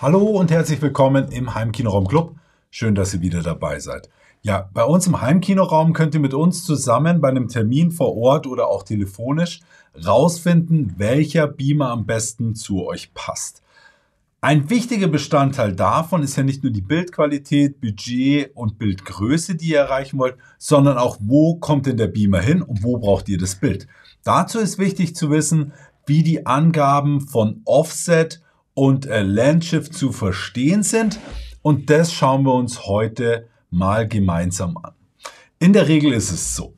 Hallo und herzlich willkommen im Heimkinoraum Club. Schön, dass ihr wieder dabei seid. Ja, bei uns im Heimkinoraum könnt ihr mit uns zusammen bei einem Termin vor Ort oder auch telefonisch rausfinden, welcher Beamer am besten zu euch passt. Ein wichtiger Bestandteil davon ist ja nicht nur die Bildqualität, Budget und Bildgröße, die ihr erreichen wollt, sondern auch, wo kommt denn der Beamer hin und wo braucht ihr das Bild. Dazu ist wichtig zu wissen, wie die Angaben von Offset, und äh, Landshift zu verstehen sind. Und das schauen wir uns heute mal gemeinsam an. In der Regel ist es so.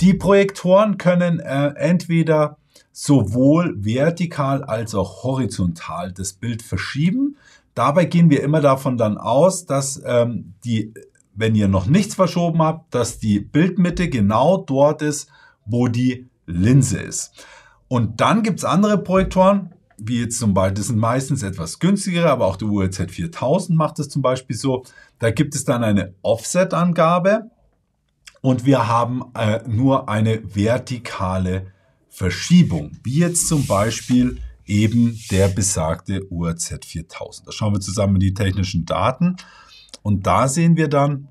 Die Projektoren können äh, entweder sowohl vertikal als auch horizontal das Bild verschieben. Dabei gehen wir immer davon dann aus, dass ähm, die, wenn ihr noch nichts verschoben habt, dass die Bildmitte genau dort ist, wo die Linse ist. Und dann gibt es andere Projektoren, wie jetzt zum Beispiel, das sind meistens etwas günstigere, aber auch der URZ 4000 macht es zum Beispiel so. Da gibt es dann eine Offset-Angabe und wir haben äh, nur eine vertikale Verschiebung, wie jetzt zum Beispiel eben der besagte UAZ 4000. Da schauen wir zusammen in die technischen Daten und da sehen wir dann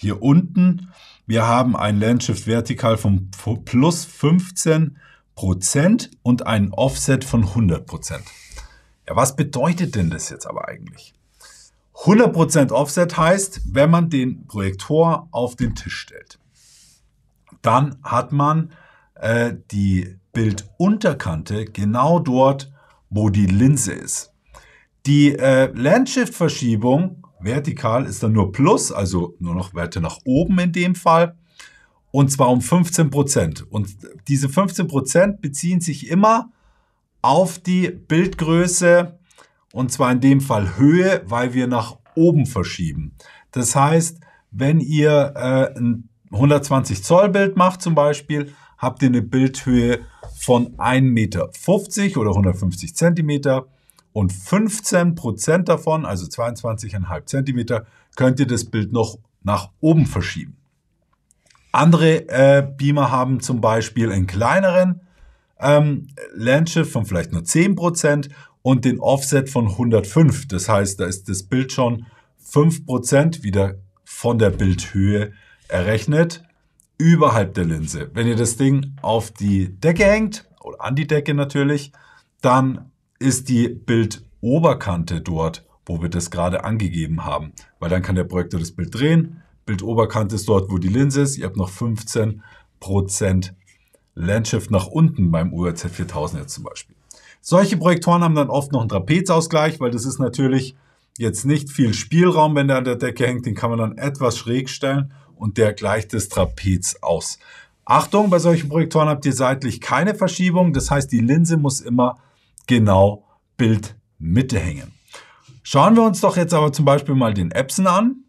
hier unten, wir haben ein Landshift vertikal von plus 15 Prozent und ein Offset von 100 Prozent. Ja, was bedeutet denn das jetzt aber eigentlich? 100 Prozent Offset heißt, wenn man den Projektor auf den Tisch stellt, dann hat man äh, die Bildunterkante genau dort, wo die Linse ist. Die äh, Landshift-Verschiebung vertikal ist dann nur Plus, also nur noch Werte nach oben in dem Fall. Und zwar um 15 Prozent. Und diese 15 Prozent beziehen sich immer auf die Bildgröße und zwar in dem Fall Höhe, weil wir nach oben verschieben. Das heißt, wenn ihr äh, ein 120 Zoll Bild macht zum Beispiel, habt ihr eine Bildhöhe von 1,50 Meter oder 150 Zentimeter und 15 Prozent davon, also 22,5 Zentimeter, könnt ihr das Bild noch nach oben verschieben. Andere äh, Beamer haben zum Beispiel einen kleineren ähm, Landshift von vielleicht nur 10% und den Offset von 105. Das heißt, da ist das Bild schon 5% wieder von der Bildhöhe errechnet überhalb der Linse. Wenn ihr das Ding auf die Decke hängt, oder an die Decke natürlich, dann ist die Bildoberkante dort, wo wir das gerade angegeben haben, weil dann kann der Projektor das Bild drehen Bildoberkante ist dort, wo die Linse ist. Ihr habt noch 15% Landshift nach unten beim URZ 4000 jetzt zum Beispiel. Solche Projektoren haben dann oft noch einen Trapezausgleich, weil das ist natürlich jetzt nicht viel Spielraum, wenn der an der Decke hängt. Den kann man dann etwas schräg stellen und der gleicht das Trapez aus. Achtung, bei solchen Projektoren habt ihr seitlich keine Verschiebung. Das heißt, die Linse muss immer genau Bildmitte hängen. Schauen wir uns doch jetzt aber zum Beispiel mal den Epson an.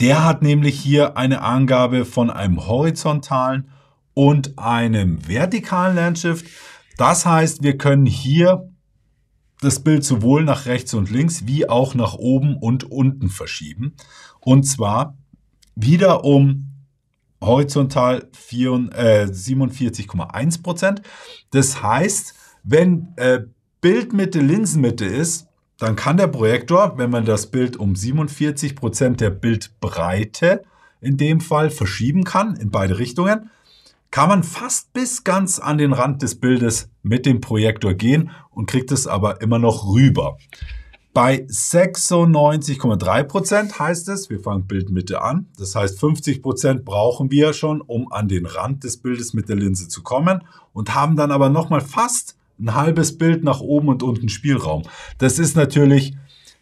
Der hat nämlich hier eine Angabe von einem horizontalen und einem vertikalen Landshift. Das heißt, wir können hier das Bild sowohl nach rechts und links wie auch nach oben und unten verschieben. Und zwar wieder um horizontal 47,1 äh, Prozent. Das heißt, wenn äh, Bildmitte Linsenmitte ist, dann kann der Projektor, wenn man das Bild um 47% Prozent der Bildbreite in dem Fall verschieben kann, in beide Richtungen, kann man fast bis ganz an den Rand des Bildes mit dem Projektor gehen und kriegt es aber immer noch rüber. Bei 96,3% Prozent heißt es, wir fangen Bildmitte an. Das heißt, 50% Prozent brauchen wir schon, um an den Rand des Bildes mit der Linse zu kommen und haben dann aber nochmal fast ein halbes Bild nach oben und unten Spielraum. Das ist natürlich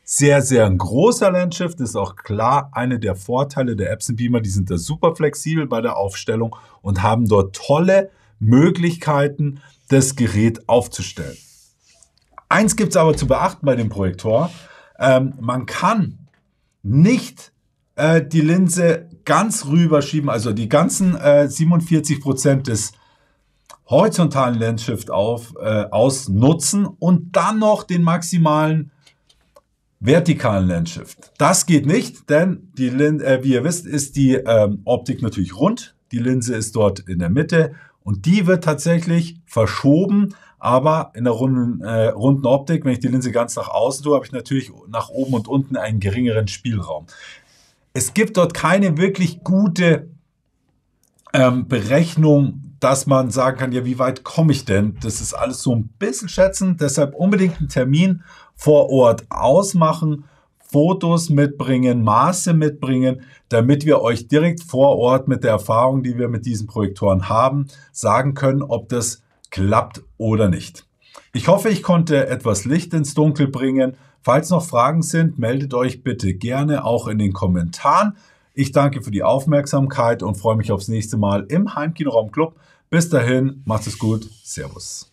sehr, sehr ein großer Landshift, Das ist auch klar eine der Vorteile der Epson Beamer. Die sind da super flexibel bei der Aufstellung und haben dort tolle Möglichkeiten, das Gerät aufzustellen. Eins gibt es aber zu beachten bei dem Projektor. Ähm, man kann nicht äh, die Linse ganz rüberschieben, also die ganzen äh, 47% des horizontalen Landshift auf, äh, ausnutzen und dann noch den maximalen vertikalen Landshift. Das geht nicht, denn die Lin äh, wie ihr wisst, ist die ähm, Optik natürlich rund. Die Linse ist dort in der Mitte und die wird tatsächlich verschoben, aber in der runden, äh, runden Optik, wenn ich die Linse ganz nach außen tue, habe ich natürlich nach oben und unten einen geringeren Spielraum. Es gibt dort keine wirklich gute ähm, Berechnung, dass man sagen kann, ja, wie weit komme ich denn? Das ist alles so ein bisschen schätzen. Deshalb unbedingt einen Termin vor Ort ausmachen, Fotos mitbringen, Maße mitbringen, damit wir euch direkt vor Ort mit der Erfahrung, die wir mit diesen Projektoren haben, sagen können, ob das klappt oder nicht. Ich hoffe, ich konnte etwas Licht ins Dunkel bringen. Falls noch Fragen sind, meldet euch bitte gerne auch in den Kommentaren. Ich danke für die Aufmerksamkeit und freue mich aufs nächste Mal im Heimkinoraum Club. Bis dahin, macht es gut. Servus.